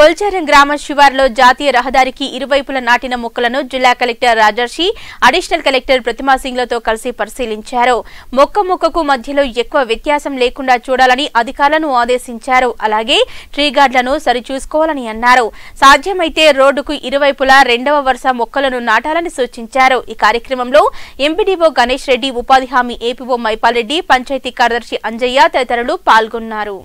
కొల్చారం గ్రామ శివార్లో జాతీయ రహదారికి ఇరువైపుల నాటిన మొక్కలను జిల్లా కలెక్టర్ రాజర్షి అడిషనల్ కలెక్టర్ ప్రతిమా సింగ్లతో కలిసి పరిశీలించారు మొక్క మొక్కకు మధ్యలో ఎక్కువ వ్యత్యాసం లేకుండా చూడాలని అధికారులను ఆదేశించారు అలాగే ట్రీ గార్డులను సరిచూసుకోవాలని అన్నారు సాధ్యమైతే రోడ్డుకు ఇరువైపులా రెండవ వరుస మొక్కలను నాటాలని సూచించారు ఈ కార్యక్రమంలో ఎంపీడీఓ గణేష్ రెడ్డి ఉపాధి హామీ ఏపీఓ మైపాల్ రెడ్డి పంచాయతీ కార్యదర్శి అంజయ్య తదితరులు పాల్గొన్నారు